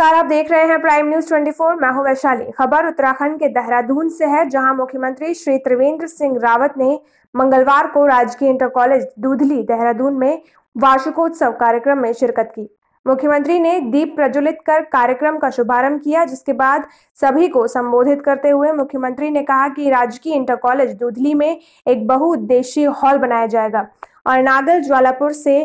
नमस्कार आप देख रहे हैं प्राइम न्यूज 24 मैं हूं वैशाली खबर उत्तराखंड के देहरादून से है जहां मुख्यमंत्री श्री त्रिवेंद्र सिंह रावत ने मंगलवार को राजकीय इंटर कॉलेज दूधली देहरादून में वार्षिकोत्सव कार्यक्रम में शिरकत की मुख्यमंत्री ने दीप प्रज्वलित कर कार्यक्रम का शुभारंभ किया जिसके बाद सभी को संबोधित करते हुए मुख्यमंत्री ने कहा कि राजकीय इंटर कॉलेज दूधली में एक बहुउद्देशीय हॉल बनाया जाएगा और नागल ज्वालापुर से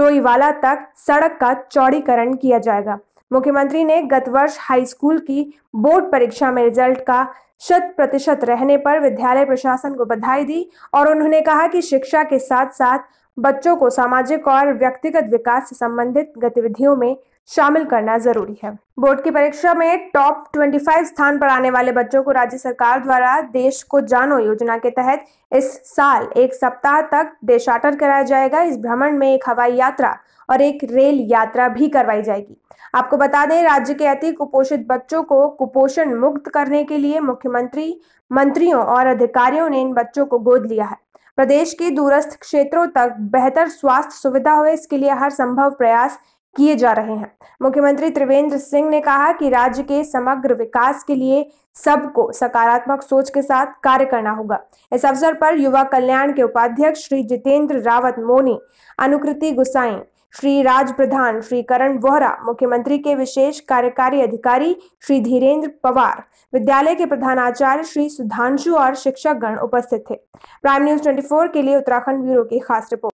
डोईवाला तक सड़क का चौड़ीकरण किया जाएगा मुख्यमंत्री ने गत वर्ष हाई स्कूल की बोर्ड परीक्षा में रिजल्ट का शत प्रतिशत रहने पर विद्यालय प्रशासन को बधाई दी और उन्होंने कहा कि शिक्षा के साथ साथ बच्चों को सामाजिक और व्यक्तिगत विकास से संबंधित गतिविधियों में शामिल करना जरूरी है बोर्ड की परीक्षा में टॉप 25 स्थान पर आने वाले बच्चों को राज्य सरकार द्वारा देश को जानो योजना के तहत इस साल एक सप्ताह तक देशाटर कराया जाएगा इस भ्रमण में एक हवाई यात्रा और एक रेल यात्रा भी करवाई जाएगी आपको बता दें राज्य के अति कुपोषित बच्चों को कुपोषण मुक्त करने के लिए मुख्यमंत्री मंत्रियों और अधिकारियों ने इन बच्चों को गोद लिया है प्रदेश के दूरस्थ क्षेत्रों तक बेहतर स्वास्थ्य सुविधा हो इसके लिए हर संभव प्रयास किए जा रहे हैं मुख्यमंत्री त्रिवेंद्र सिंह ने कहा कि राज्य के समग्र विकास के लिए सबको सकारात्मक सोच के साथ कार्य करना होगा इस अवसर पर युवा कल्याण के उपाध्यक्ष श्री जितेंद्र रावत मोनी अनुकृति गुसाई श्री राज प्रधान श्री करण वोहरा मुख्यमंत्री के विशेष कार्यकारी अधिकारी श्री धीरेन्द्र पवार विद्यालय के प्रधानाचार्य श्री सुधांशु और शिक्षक गण उपस्थित थे प्राइम न्यूज 24 के लिए उत्तराखंड ब्यूरो की खास रिपोर्ट